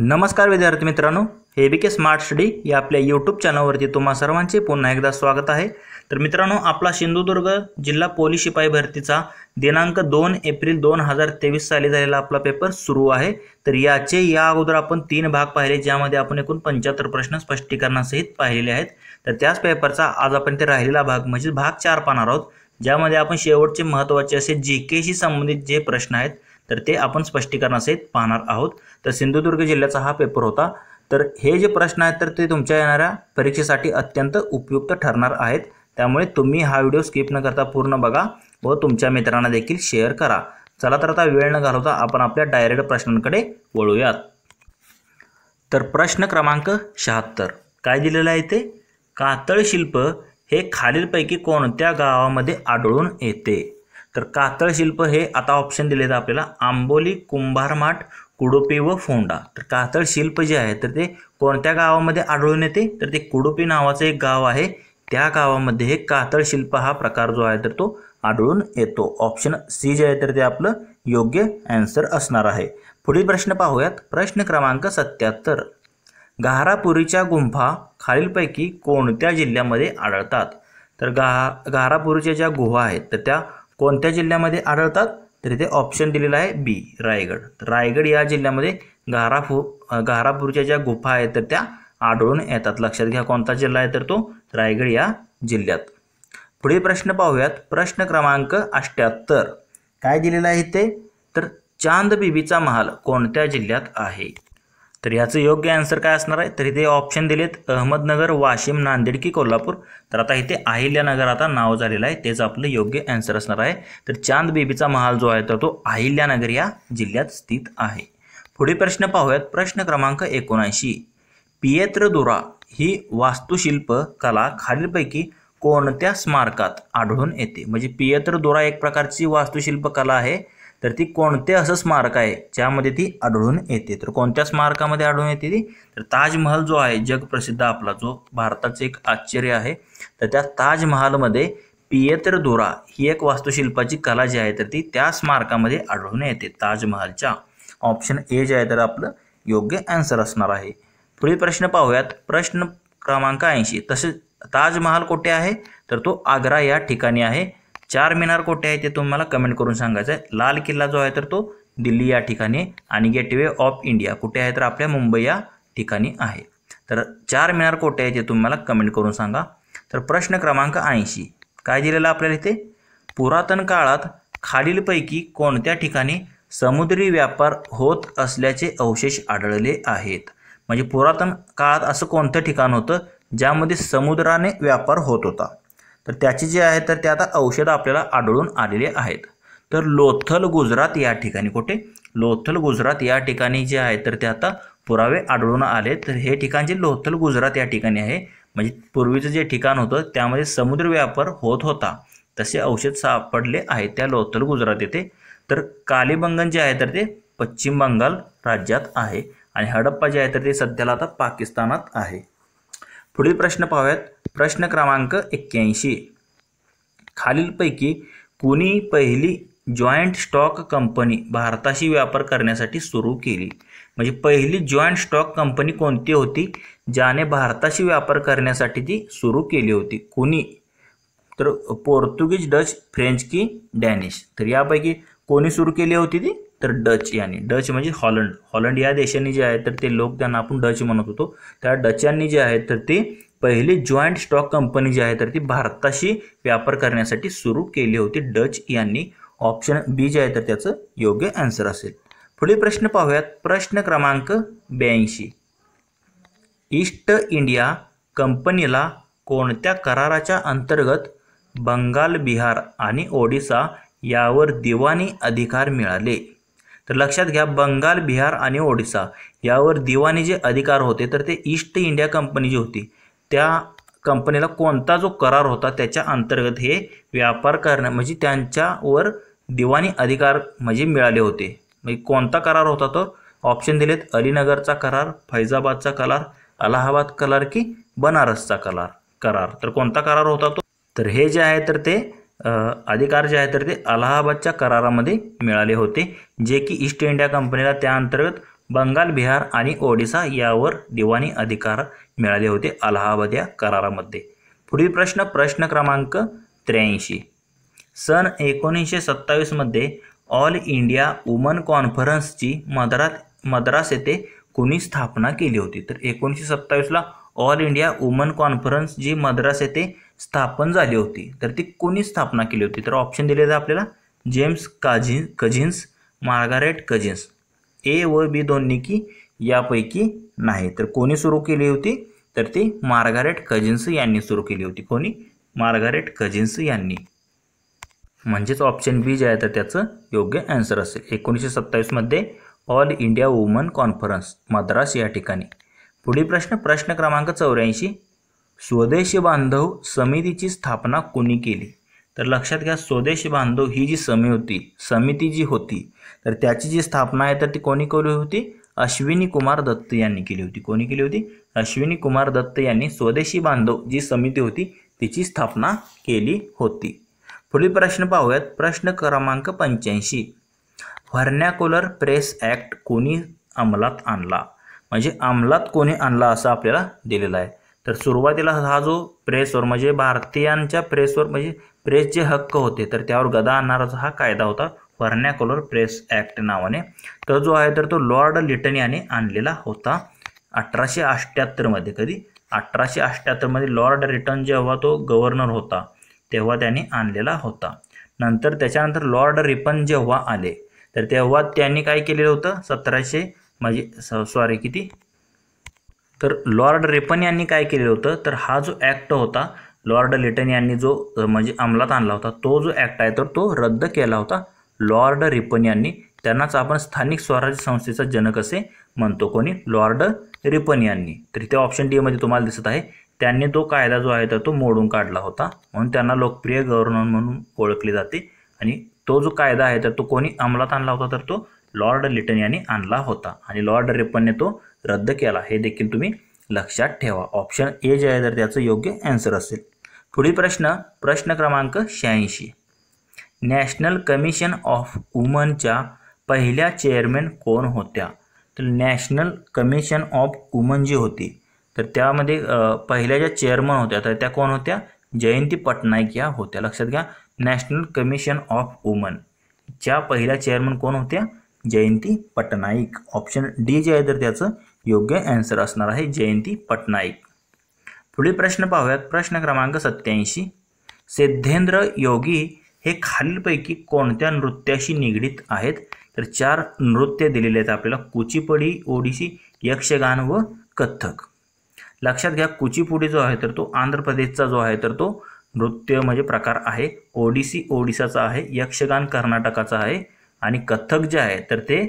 नमस्कार विद्यार्थी मित्रांनो हे बी के स्मार्ट स्टडी या आपल्या यूट्यूब चॅनलवरती तुम्हा सर्वांचे पुन्हा एकदा स्वागत आहे तर मित्रांनो आपला सिंधुदुर्ग जिल्हा पोलीस शिपाई भरतीचा दिनांक दोन एप्रिल दोन हजार तेवीस साली झालेला आपला पेपर सुरू आहे तर याचे या अगोदर आपण तीन भाग पाहिले ज्यामध्ये आपण एकूण पंच्याहत्तर प्रश्न स्पष्टीकरणासहित पाहिलेले आहेत तर त्याच पेपरचा आज आपण ते राहिलेला भाग म्हणजे भाग चार पाहणार आहोत ज्यामध्ये आपण शेवटचे महत्त्वाचे असे जी केशी संबंधित जे प्रश्न आहेत तर ते आपण स्पष्टीकरणासहित पाहणार आहोत तर सिंधुदुर्ग जिल्ह्याचा हा पेपर होता तर हे जे प्रश्न आहेत तर ते तुमच्या येणाऱ्या परीक्षेसाठी अत्यंत उपयुक्त ठरणार आहेत त्यामुळे तुम्ही हा व्हिडिओ स्किप न करता पूर्ण बघा व तुमच्या मित्रांना देखील शेअर करा चला तर आता वेळ न घालवता आपण आपल्या डायरेक्ट प्रश्नांकडे वळूयात तर प्रश्न क्रमांक शहात्तर काय दिलेलं आहे ते कातळ शिल्प हे खालीलपैकी कोणत्या गावामध्ये आढळून येते तर कातळ शिल्प हे आता ऑप्शन दिले तर आपल्याला आंबोली कुंभारमाठ कुडुपी व फोंडा तर कातळ शिल्प जे आहे तर ते कोणत्या गावामध्ये आढळून येते तर ते कुडुपी नावाचं एक गाव आहे त्या गावामध्ये हे कातळ शिल्प हा प्रकार जो आहे तर तो आढळून येतो ऑप्शन सी जे आहे तर ते आपलं योग्य ॲन्सर असणार आहे पुढील प्रश्न पाहूयात प्रश्न क्रमांक सत्याहत्तर गारापुरीच्या गुंफा खालीलपैकी कोणत्या जिल्ह्यामध्ये आढळतात तर गा गारापुरीच्या ज्या गुहा आहेत तर त्या कोणत्या जिल्ह्यामध्ये आढळतात तर इथे ऑप्शन दिलेलं आहे बी रायगड रायगड या जिल्ह्यामध्ये घारापूर गारापूरच्या ज्या गुफा आहेत तर त्या आढळून येतात लक्षात घ्या कोणता जिल्हा आहे तर तो रायगड या जिल्ह्यात पुढील प्रश्न पाहूयात प्रश्न क्रमांक अष्ट्याहत्तर काय दिलेला आहे ते तर चांद बीबीचा महाल कोणत्या जिल्ह्यात आहे तर याचं योग्य आन्सर काय असणार आहे तर इथे ऑप्शन दिलेत अहमदनगर वाशिम नांदेड की कोल्हापूर तर आता इथे अहिल्यानगर आता नाव झालेलं आहे तेच आपलं योग्य आन्सर असणार आहे तर चांद बेबीचा महाल जो आहे तर तो अहिल्यानगर या जिल्ह्यात स्थित आहे पुढे प्रश्न पाहूयात प्रश्न क्रमांक एकोणऐंशी दुरा ही वास्तुशिल्प कला खालीलपैकी कोणत्या स्मारकात आढळून येते म्हणजे दुरा एक प्रकारची वास्तुशिल्प कला आहे तर ती कोणते असं स्मारक आहे ज्यामध्ये ती आढळून येते तर कोणत्या स्मारकामध्ये आढळून येते ती तर ताजमहल जो आहे जगप्रसिद्ध आपला जो भारताचं एक आश्चर्य आहे तर त्या ताजमहालमध्ये पियत्र दोरा ही एक वास्तुशिल्पाची कला जी आहे तर ती त्या स्मारकामध्ये आढळून येते ताजमहालच्या ऑप्शन ए जे आहे तर आपलं योग्य आन्सर असणार आहे पुढील प्रश्न पाहूयात प्रश्न क्रमांक ऐंशी तसेच ताजमहाल कुठे आहे तर तो आग्रा या ठिकाणी आहे चार मिनार कोठे आहे ते तुम्हाला कमेंट करून सांगायचं आहे लाल किल्ला जो आहे तर तो दिल्ली या ठिकाणी आणि गेटवे ऑफ इंडिया कुठे आहे तर आपल्या मुंबई या ठिकाणी आहे तर चार मिनार कोठे आहे ते तुम्हाला कमेंट करून सांगा तर प्रश्न क्रमांक ऐंशी काय दिलेलं आपल्याला इथे पुरातन काळात खालीलपैकी कोणत्या ठिकाणी समुद्री व्यापार होत असल्याचे अवशेष आढळले आहेत म्हणजे पुरातन काळात असं कोणतं ठिकाण होतं ज्यामध्ये समुद्राने व्यापार होत होता तर त्याची जी आहे तर ते आता औषधं आपल्याला आढळून आलेले आहेत तर लोथल गुजरात या ठिकाणी कुठे लोथल गुजरात या ठिकाणी जे आहे तर ते आता पुरावे आढळून आले तर हे ठिकाण जे लोथल गुजरात या ठिकाणी आहे म्हणजे पूर्वीचं जे ठिकाण होतं त्यामध्ये समुद्र व्यापार होत होता तसे औषध सापडले आहेत त्या लोथल गुजरात येथे तर कालीबंगन जे आहे तर ते पश्चिम बंगाल राज्यात आहे आणि हडप्पा जे आहे तर ते सध्याला आता पाकिस्तानात आहे पुढील प्रश्न पाहूयात प्रश्न क्रमांक एक्क्याऐंशी खालीलपैकी कोणी पहिली जॉईंट स्टॉक कंपनी भारताशी व्यापार करण्यासाठी सुरू केली म्हणजे पहिली जॉईंट स्टॉक कंपनी कोणती होती ज्याने भारताशी व्यापार करण्यासाठी ती सुरू केली होती कोणी तर पोर्तुगीज डच फ्रेंच की डॅनिश तर यापैकी कोणी सुरू केली होती ती तर डच यांनी डच म्हणजे हॉलंड हॉलंड या देशांनी जे आहे तर ते लोक त्यांना आपण डच म्हणत होतो त्या डचांनी जे आहे तर ते पहिली जॉईंट स्टॉक कंपनी जी आहे तर ती भारताशी व्यापार करण्यासाठी सुरू केली होती डच यांनी ऑप्शन बी जे आहे तर त्याचं योग्य आन्सर असेल पुढे प्रश्न पाहूयात प्रश्न क्रमांक ब्याऐंशी ईस्ट इंडिया कंपनीला कोणत्या कराराच्या अंतर्गत बंगाल बिहार आणि ओडिसा यावर दिवाणी अधिकार मिळाले तर लक्षात घ्या बंगाल बिहार आणि ओडिसा यावर दिवाणी जे अधिकार होते तर ते ईस्ट इंडिया कंपनी जी होती त्या कंपनीला कोणता जो करार होता त्याच्या अंतर्गत हे व्यापार करण्या म्हणजे त्यांच्यावर दिवाणी अधिकार म्हणजे मिळाले होते म्हणजे कोणता करार होता तो ऑप्शन दिलेत अलीनगरचा करार फैजाबादचा करार अलाहाबाद करार की बनारसचा करार करार तर कोणता करार होता तो तर हे जे आहे तर ते अधिकार जे आहे तर ते अलाहाबादच्या करारामध्ये मिळाले होते जे की ईस्ट इंडिया कंपनीला त्या अंतर्गत बंगाल बिहार आणि ओडिसा यावर दिवाणी अधिकार मिळाले होते अलाहाबाद या करारामध्ये पुढील प्रश्न प्रश्न क्रमांक त्र्याऐंशी सन एकोणीसशे सत्तावीसमध्ये ऑल इंडिया वुमन कॉन्फरन्सची मद्रात मद्रास येथे कोणी स्थापना केली होती तर एकोणीसशे सत्तावीसला ऑल इंडिया वुमन कॉन्फरन्स जी मद्रास येथे स्थापन झाली होती तर ती कोणी स्थापना केली होती तर ऑप्शन दिलेलं आपल्याला James Cousin Cousins Margaret Cousins A व बी दोन्ही की यापैकी नाही तर कोणी सुरू केली होती तर ती मार्गारेट कजिन्स यांनी सुरू केली होती कोणी मार्गारेट कजिन्स यांनी म्हणजेच ऑप्शन बी जे आहे तर त्याचं योग्य ॲन्सर असेल एकोणीसशे सत्तावीसमध्ये all India woman conference Madras या ठिकाणी पुढील प्रश्न प्रश्न क्रमांक चौऱ्याऐंशी स्वदेशी बांधव समितीची स्थापना कोणी केली तर लक्षात घ्या स्वदेशी बांधव ही जी समी होती समिती जी होती तर त्याची जी स्थापना आहे तर ती कोणी केली होती अश्विनी कुमार दत्त यांनी केली होती कोणी केली होती अश्विनी कुमार दत्त यांनी स्वदेशी बांधव जी समिती होती तिची स्थापना केली होती पुढील प्रश्न पाहूयात प्रश्न क्रमांक पंच्याऐंशी व्हर्न्याकुलर प्रेस ॲक्ट कोणी अंमलात आणला म्हणजे अंमलात कोणी आणला असं आपल्याला दिलेलं आहे तर सुरुवातीला हा जो प्रेसवर म्हणजे भारतीयांच्या प्रेसवर म्हणजे प्रेसचे हक्क होते तर त्यावर गदा आणणारा हा कायदा होता व्हर्नॅक्युलर प्रेस ॲक्ट नावाने तर जो आहे तर तो लॉर्ड लिटन याने आणलेला होता अठराशे अष्ट्याहत्तरमध्ये कधी अठराशे अष्ट्याहत्तरमध्ये लॉर्ड रिटन जेव्हा तो गव्हर्नर होता तेव्हा त्याने आणलेला होता नंतर त्याच्यानंतर लॉर्ड रिपन जेव्हा आले तर तेव्हा त्यांनी काय केलेलं होतं सतराशे म्हणजे सॉरी किती तर लॉर्ड रिपन यांनी काय केलेलं होतं तर हा जो ॲक्ट होता लॉर्ड लिटन यांनी जो म्हणजे अंमलात आणला होता तो जो ॲक्ट आहे तर तो रद्द केला होता लॉर्ड रिपन यांनी त्यांनाच आपण स्थानिक स्वराज्य संस्थेचा जनक असे म्हणतो कोणी लॉर्ड रिपन यांनी तर इथे ऑप्शन डीमध्ये तुम्हाला दिसत आहे त्यांनी तो कायदा जो आहे तर तो मोडून काढला होता म्हणून त्यांना लोकप्रिय गव्हर्नर म्हणून ओळखले जाते आणि तो जो कायदा आहे तर तो कोणी अंमलात आणला होता तर तो लॉर्ड लिटन यांनी आणला होता आणि लॉर्ड रिपनने तो रद्द केला हे देखील तुम्ही लक्षात ठेवा ऑप्शन ए जे आहे तर त्याचं योग्य ॲन्सर असेल पुढील प्रश्न प्रश्न क्रमांक शहाऐंशी नॅशनल कमिशन ऑफ वुमनच्या पहिल्या चेअरमॅन कोण होत्या तर नॅशनल कमिशन ऑफ वुमन जी होती तर त्यामध्ये पहिल्या ज्या चेअरमन होत्या तर त्या कोण होत्या जयंती पटनाईक या होत्या लक्षात घ्या नॅशनल कमिशन ऑफ वुमन ज्या पहिल्या चेअरमन कोण होत्या जयंती पटनाईक ऑप्शन डी जे आहे तर त्याचं योग्य ॲन्सर असणार आहे जयंती पटनाईक पुढील प्रश्न पाहूयात प्रश्न क्रमांक सत्याऐंशी सिद्धेंद्र योगी हे खालीलपैकी कोणत्या नृत्याशी निगडीत आहेत तर चार नृत्य दिलेले आहेत आपल्याला कुचीपुडी ओडिसी यक्षगान व कथ्थक लक्षात घ्या कुचीपुडी जो आहे तर तो आंध्र प्रदेशचा जो आहे तर तो नृत्य म्हणजे प्रकार आहे ओडिसी ओडिसाचा आहे यक्षगान कर्नाटकाचा आहे आणि कथ्थक जे आहे तर ते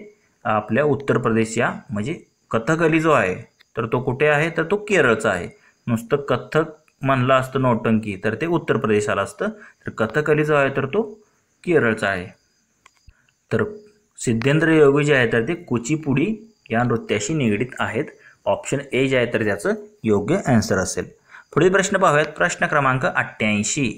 आपल्या उत्तर प्रदेश या म्हणजे कथकली जो आहे तर तो कुठे आहे तर तो केरळचा आहे नुसतं कथ्थक म्हणलं असतं नौटंकी तर ते उत्तर प्रदेशाला असतं तर कथकली जो आहे तर तो केरळचा आहे तर सिद्धेंद्र योगी जे आहे तर ते कुचीपुडी या नृत्याशी निगडीत आहेत ऑप्शन ए जे आहे तर त्याचं योग्य ॲन्सर असेल पुढील प्रश्न पाहूयात प्रश्न क्रमांक अठ्ठ्याऐंशी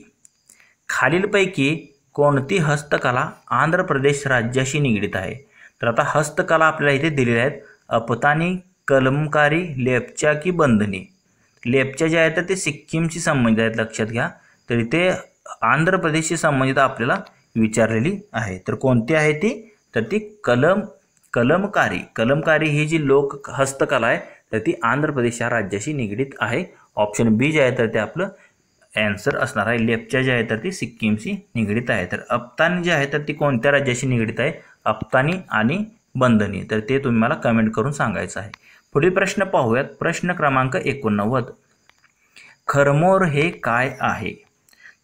खालीलपैकी कोणती हस्तकला आंध्र प्रदेश राज्याशी निगडीत आहे तर आता हस्तकला आपल्याला इथे दिलेल्या आहेत अपतानी कलमकारी लेपच्या की बंधनी लेपच्या ज्या आहेत ते सिक्कीमशी संबंधित आहेत लक्षात घ्या तर ते आंध्र प्रदेशशी संबंधित आपल्याला विचारलेली आहे तर कोणती आहे ती तर ती कलम कलमकारी कलमकारी ही जी लोक हस्तकला आहे तर ती आंध्र प्रदेश या राज्याशी निगडीत आहे ऑप्शन बी जे आहे तर ते आपलं ॲन्सर असणार आहे लेपच्या जे आहे तर ती सिक्कीमशी निगडीत आहे तर अप्तानी जे आहे तर ती कोणत्या राज्याशी निगडीत आहे अप्तानी आणि बंधनी तर ते तुम्ही मला कमेंट करून सांगायचं आहे पुढील प्रश्न पाहूयात प्रश्न क्रमांक एकोणनव्वद खरमोर हे काय आहे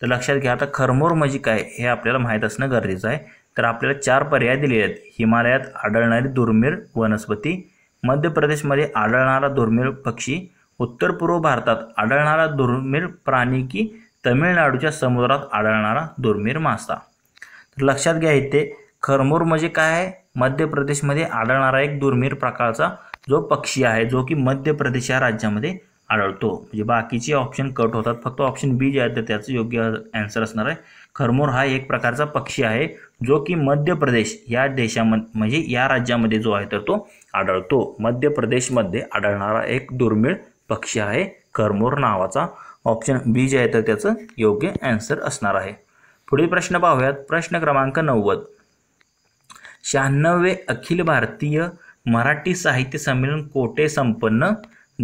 तर लक्षात घ्या आता खरमोर म्हणजे काय हे आपल्याला माहीत असणं गरजेचं आहे तर आपल्याला चार पर्याय दिलेले आहेत हिमालयात आढळणारी दुर्मिळ वनस्पती मध्य प्रदेशमध्ये आढळणारा दुर्मिळ पक्षी उत्तर पूर्व भारतात आढळणारा दुर्मिळ प्राणी की तमिळनाडूच्या समुद्रात आढळणारा दुर्मिळ मासा तर लक्षात घ्या इथे खरमोर म्हणजे काय आहे मध्य प्रदेशमध्ये आढळणारा एक दुर्मिळ प्रकारचा जो पक्षी आहे जो की मध्य प्रदेश या राज्यामध्ये आढळतो म्हणजे बाकीचे ऑप्शन कट होतात फक्त ऑप्शन बी जे आहे तर त्याचं योग्य ॲन्सर असणार आहे खरमोर हा एक प्रकारचा पक्षी आहे जो की मध्य प्रदेश या देशामध्ये म्हणजे या राज्यामध्ये जो आहे तर तो आढळतो मध्य प्रदेशमध्ये आढळणारा एक दुर्मिळ पक्षी आहे खरमोर नावाचा ऑप्शन बी जे आहे तर त्याचं योग्य आन्सर असणार आहे पुढील प्रश्न पाहूयात प्रश्न क्रमांक नव्वद शहाण्णवे अखिल भारतीय मराठी साहित्य संमेलन कोठे संपन्न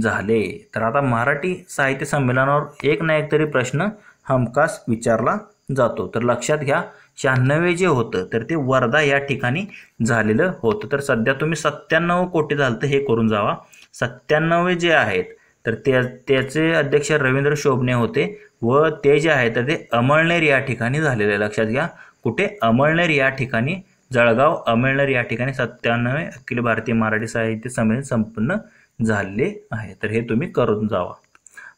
झाले तर आता मराठी साहित्य संमेलनावर एक ना एक तरी प्रश्न हमखास विचारला जातो तर लक्षात घ्या शहाण्णवे जे होतं तर ते वर्धा या ठिकाणी झालेलं होतं तर सध्या तुम्ही सत्त्याण्णव कोटी झालं तर हे करून जावा सत्त्याण्णव जे आहेत तर त्या त्याचे अध्यक्ष रवींद्र शोभणे होते व ते जे आहे तर ते अमळनेर या ठिकाणी झालेले लक्षात घ्या कुठे अमळनेर या ठिकाणी जळगाव अमेळनर या ठिकाणी सत्त्याण्णवे अखिल भारतीय मराठी साहित्य संमेलन संपन्न झाले आहे तर हे तुम्ही करून जावा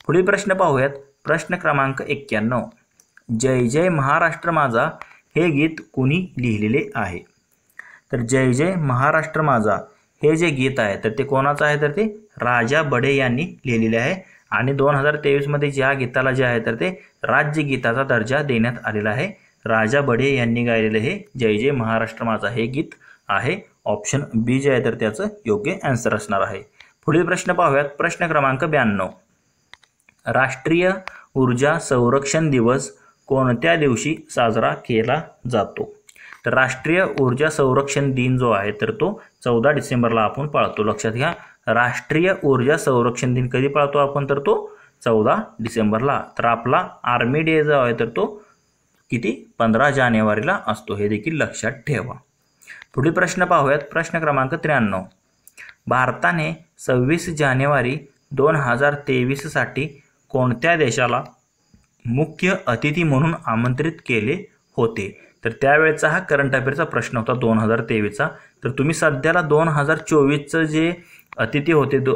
पुढील प्रश्न पाहूयात प्रश्न क्रमांक एक्क्याण्णव जय जय महाराष्ट्र माझा हे गीत कुणी लिहिलेले आहे तर जय जय महाराष्ट्र माझा हे जे गीत आहे तर ते कोणाचं आहे तर ते राजा बडे यांनी लिहिलेले आहे आणि दोन हजार तेवीसमध्ये ज्या गीताला जे आहे तर ते राज्यगीताचा दर्जा देण्यात आलेला आहे राजा बढे यांनी गायलेलं हे जय जय महाराष्ट्र माझा हे गीत आहे ऑप्शन बी जे आहे तर त्याचं योग्य आन्सर असणार आहे पुढील प्रश्न पाहूयात प्रश्न क्रमांक ब्याण्णव राष्ट्रीय ऊर्जा संरक्षण दिवस कोणत्या दिवशी साजरा केला जातो तर राष्ट्रीय ऊर्जा संरक्षण दिन जो आहे तर तो चौदा डिसेंबरला आपण पाळतो लक्षात घ्या राष्ट्रीय ऊर्जा संरक्षण दिन कधी पाळतो आपण तर तो चौदा डिसेंबरला तर आपला आर्मी डे जो आहे तर तो किती पंधरा जानेवारीला असतो हे देखील लक्षात ठेवा पुढील प्रश्न पाहूयात प्रश्न क्रमांक त्र्याण्णव भारताने सव्वीस जानेवारी दोन हजार तेवीससाठी कोणत्या देशाला मुख्य अतिथी म्हणून आमंत्रित केले होते तर त्यावेळेचा हा करंट अफेअरचा प्रश्न होता दोन हजार तेवीसचा तर तुम्ही सध्याला दोन हजार चोवीसचं जे अतिथी होते दो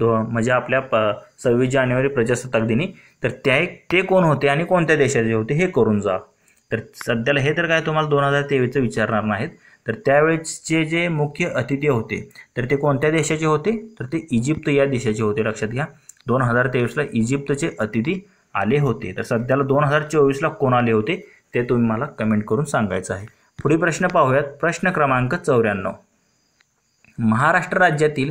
दो म्हणजे आपल्या प सव्वीस जानेवारी प्रजासत्ताक दिनी तर त्या ते कोण होते आणि कोणत्या देशाचे होते हे करून जा तर सध्याला हे तर काय तुम्हाला दोन हजार तेवीसचं विचारणार नाहीत तर त्यावेळेसचे जे मुख्य अतिथी होते तर ते कोणत्या देशाचे होते तर ते इजिप्त या देशाचे होते लक्षात घ्या दोन हजार तेवीसला इजिप्तचे अतिथी आले होते तर सध्याला दोन हजार चोवीसला कोण आले होते ते तुम्ही मला कमेंट करून सांगायचं आहे पुढे प्रश्न पाहूयात प्रश्न क्रमांक चौऱ्याण्णव महाराष्ट्र राज्यातील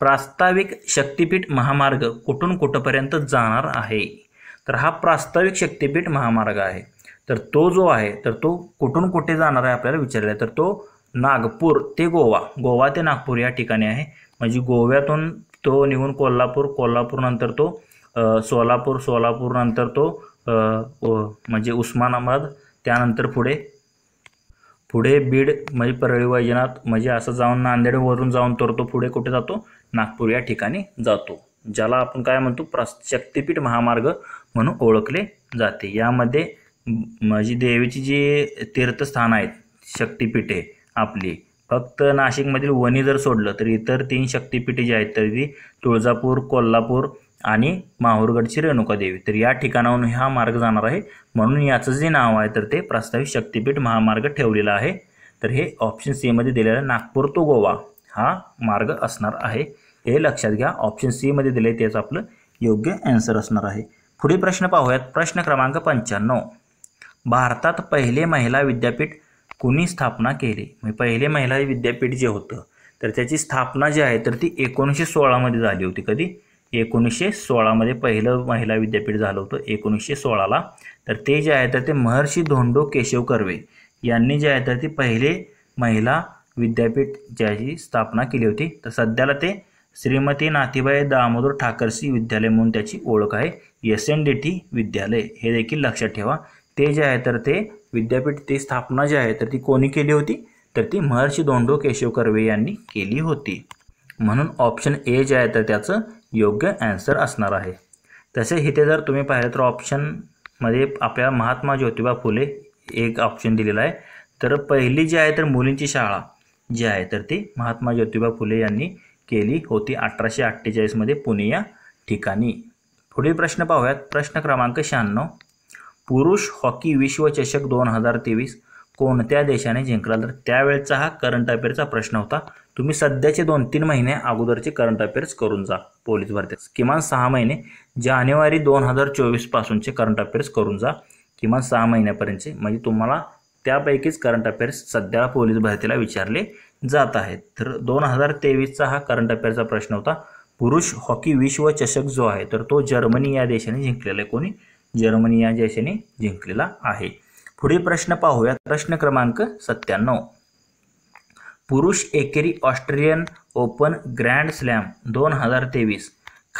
प्रास्ताविक शक्तिपीठ महामार्ग कुठून कुठंपर्यंत जाणार आहे तर हा प्रास्ताविक शक्तिपीठ महामार्ग आहे तर तो जो आहे तर तो कुठून कुठे जाणार आहे आपल्याला विचारला तर तो नागपूर ते गोवा गोवा ते नागपूर या ठिकाणी आहे म्हणजे गोव्यातून तो निघून कोल्हापूर कोल्हापूरनंतर तो सोलापूर सोलापूरनंतर तो म्हणजे उस्मानाबाद त्यानंतर पुढे पुढे बीड म्हणजे परळी वैजनाथ म्हणजे असं जाऊन नांदेडवरून जाऊन तर तो पुढे कुठे जातो नागपूर या ठिकाणी जातो ज्याला आपण काय म्हणतो प्र शक्तिपीठ महामार्ग म्हणून ओळखले जाते यामध्ये म्हणजे देवीची जी तीर्थस्थान आहेत शक्तिपीठे आपली फक्त नाशिकमधील वणी जर सोडलं तर इतर तीन शक्तिपीठे जी आहेत तर ती तुळजापूर कोल्हापूर आणि माहूरगडची रेणुका देवी तर या ठिकाणाहून हा मार्ग जाणार आहे म्हणून याचं जे नाव आहे तर ते प्रस्तावित शक्तीपीठ महामार्ग ठेवलेला आहे तर हे ऑप्शन सीमध्ये दिलेलं नागपूर तो गोवा हा मार्ग असणार आहे हे लक्षात घ्या ऑप्शन सीमध्ये दिले त्याचं आपलं योग्य ॲन्सर असणार आहे पुढे प्रश्न पाहूयात प्रश्न क्रमांक पंच्याण्णव भारतात पहिले महिला विद्यापीठ कुणी स्थापना केली म्हणजे पहिले महिला विद्यापीठ जे होतं तर त्याची स्थापना जी आहे तर ती एकोणीसशे सोळामध्ये झाली होती कधी एकोणीसशे सोळामध्ये पहिलं महिला विद्यापीठ झालं होतं एकोणीसशे सोळाला तर ते जे आहे तर ते महर्षी धोंडो केशव कर्वे यांनी जे आहे तर ते पहिले महिला विद्यापीठ ज्याची स्थापना केली होती तर सध्याला ते श्रीमती नाथीबाई दामोदर ठाकरसी विद्यालय म्हणून त्याची ओळख आहे एस एन डी टी विद्यालय हे देखील लक्षात ठेवा ते जे आहे तर ते विद्यापीठ ती स्थापना जी आहे तर ती कोणी केली होती तर ती महर्षी धोंडो केशव कर्वे यांनी केली होती म्हणून ऑप्शन ए जे आहे तर त्याचं योग्य ॲन्सर असणार आहे तसेच इथे जर तुम्ही पाहिलं तर ऑप्शनमध्ये आपल्याला महात्मा ज्योतिबा फुले एक ऑप्शन दिलेला आहे तर पहिली जी आहे तर मुलींची शाळा जी आहे तर ती महात्मा ज्योतिबा फुले यांनी केली होती अठराशे अठ्ठेचाळीसमध्ये पुणे या ठिकाणी पुढील प्रश्न पाहूयात प्रश्न क्रमांक शहाण्णव पुरुष हॉकी विश्वचषक दोन हजार तेवीस कोणत्या देशाने जिंकला तर त्यावेळचा हा करंट अफेअरचा प्रश्न होता तुम्ही सध्याचे दोन तीन महिने अगोदरचे करंट अफेअर्स करून जा पोलीस भरती किमान सहा महिने जानेवारी दोन हजार चोवीसपासूनचे करंट अफेअर्स करून जा किमान सहा महिन्यापर्यंतचे म्हणजे तुम्हाला त्यापैकीच करंट अफेअर्स सध्या पोलीस भरतीला विचारले जात आहेत तर दोन हजार तेवीसचा हा करंट अफेअरचा प्रश्न होता पुरुष हॉकी विश्वचषक जो आहे तर तो जर्मनी या देशाने जिंकलेला आहे कोणी जर्मनी या देशाने जिंकलेला आहे पुढील प्रश्न पाहूया प्रश्न क्रमांक सत्त्याण्णव पुरुष एकेरी ऑस्ट्रेलियन ओपन ग्रँड स्लॅम दोन हजार तेवीस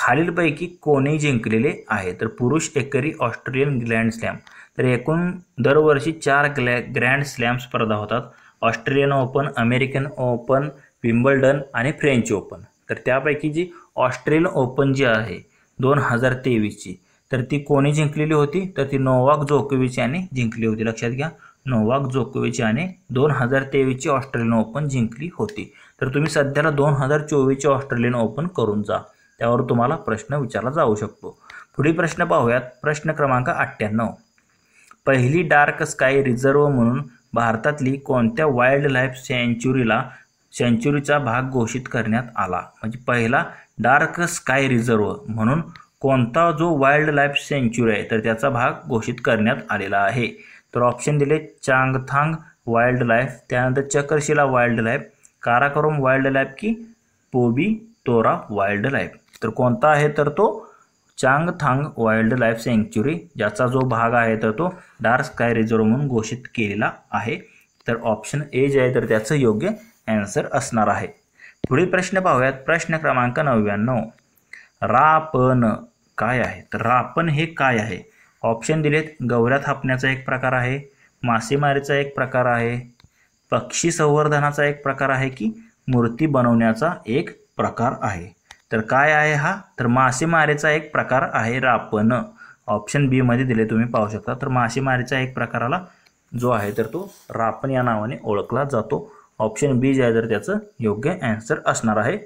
खालीलपैकी कोणी जिंकलेले आहे तर पुरुष एकेरी ऑस्ट्रेलियन ग्रँड स्लॅम तर एकूण दरवर्षी चार ग्लॅ ग्रँड स्लॅम स्पर्धा होतात Australian open American open Wimbledon आणि फ्रेंच ओपन तर त्यापैकी जी ऑस्ट्रेलियन ओपन जी आहे दोन हजार तेवीसची तर ती कोणी जिंकलेली होती तर ती नोवाक जोकोविच यांनी जिंकली होती लक्षात घ्या नोवाक जोकोविच याने दोन हजार तेवीसची ऑस्ट्रेलियन ओपन जिंकली होती तर तुम्ही सध्याला दोन हजार चोवीसची ऑस्ट्रेलियन ओपन करून जा त्यावर तुम्हाला प्रश्न विचारला जाऊ शकतो पुढील प्रश्न पाहूयात प्रश्न क्रमांक अठ्ठ्याण्णव पहिली डार्क स्काय रिझर्व म्हणून भारतातली कोणत्या वाईल्ड लाईफ सँच्युरीला सँच्युरीचा भाग घोषित करण्यात आला म्हणजे पहिला डार्क स्काय रिझर्व म्हणून कोणता जो वाईल्ड लाईफ सँच्युरी आहे तर त्याचा भाग घोषित करण्यात आलेला आहे तर ऑप्शन दिले चांगथांग वाईल्ड लाईफ त्यानंतर Chakrashila wildlife Karakoram wildlife की पोबी तोरा वाईल्ड लाईफ तर कोणता आहे तर तो चांगथांग वाईल्ड लाईफ सँक्च्युरी ज्याचा जो भाग आहे तर तो डार्क स्काय रिझर्व म्हणून घोषित केलेला आहे तर ऑप्शन ए जे आहे तर त्याचं योग्य ॲन्सर असणार आहे पुढील प्रश्न पाहूयात प्रश्न क्रमांक नव्याण्णव रापन काय आहे तर रापन हे काय आहे ऑप्शन दिलेत गवऱ्या थापण्याचा एक प्रकार आहे मासेमारीचा एक प्रकार आहे पक्षी संवर्धनाचा एक प्रकार आहे की मूर्ती बनवण्याचा एक प्रकार आहे तर काय आहे हा तर मासेमारीचा एक प्रकार आहे रापण ऑप्शन बीमध्ये दिले तुम्ही पाहू शकता तर मासेमारीचा एक प्रकाराला जो आहे तर तो रापण या नावाने ओळखला जातो ऑप्शन बी जे आहे तर त्याचं योग्य ॲन्सर असणार आहे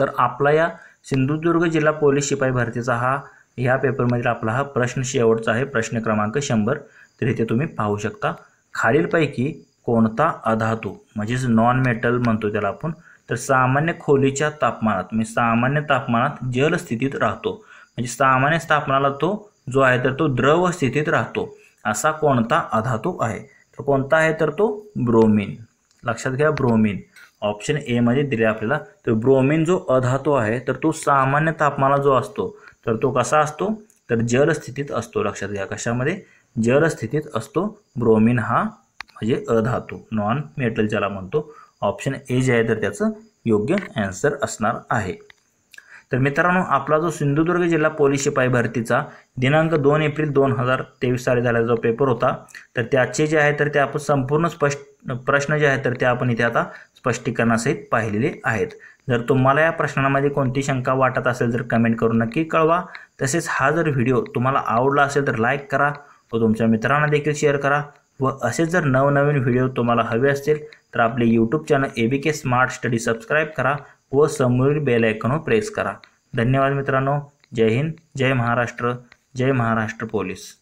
तर आपला या सिंधुदुर्ग जिल्हा पोलीस शिपाई भरतीचा हा या पेपरमधील आपला हा प्रश्न शेवटचा आहे प्रश्न क्रमांक शंभर तर इथे तुम्ही पाहू शकता खालीलपैकी कोणता अधातू म्हणजेच नॉन मेटल म्हणतो त्याला आपण तर सामान्य खोलीच्या तापमानात म्हणजे सामान्य तापमानात जलस्थितीत राहतो म्हणजे सामान्य तापमानाला तो जो आहे तर तो द्रव स्थितीत राहतो असा कोणता अधातू आहे तर कोणता आहे तर तो ब्रोमिन लक्षात घ्या ब्रोमिन ऑप्शन एमध्ये दिले आपल्याला तर ब्रोमिन जो अधातू आहे तर तो सामान्य तापमानाला जो असतो तर तो कसा असतो तर जलस्थितीत स्थितीत असतो लक्षात घ्या कशामध्ये जलस्थितीत स्थितीत असतो ब्रोमिन हा म्हणजे अधातू नॉन मेटल ज्याला म्हणतो ऑप्शन ए जे आहे तर त्याचं योग्य ॲन्सर असणार आहे तर मित्रांनो आपला जो सिंधुदुर्ग जिल्हा पोलीस शिपाई भरतीचा दिनांक दोन एप्रिल दोन हजार तेवीस साली झालेला जो पेपर होता तर त्याचे जे आहे तर ते आपण संपूर्ण स्पष्ट प्रश्न जे आहेत तर ते आपण इथे आता स्पष्टीकरणासहित पाहिलेले आहेत जर तुम्हाला या प्रश्नामध्ये कोणती शंका वाटत असेल तर कमेंट करून नक्की कळवा तसेच हा जर व्हिडिओ तुम्हाला आवडला असेल तर लाईक करा व तुमच्या मित्रांना देखील शेअर करा व असे जर नवनवीन व्हिडिओ तुम्हाला हवे असतील तर आपले YouTube channel A B K smart study subscribe करा व समोरील बेल प्रेस करा धन्यवाद मित्रांनो जय हिंद जय महाराष्ट्र जय महाराष्ट्र पोलीस